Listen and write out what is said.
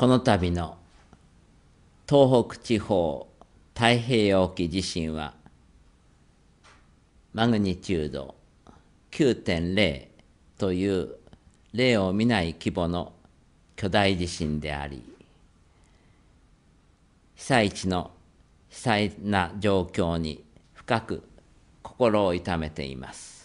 この度の東北地方太平洋沖地震はマグニチュード9.0という例を見ない規模の巨大地震であり被災地の被災な状況に深く心を痛めています。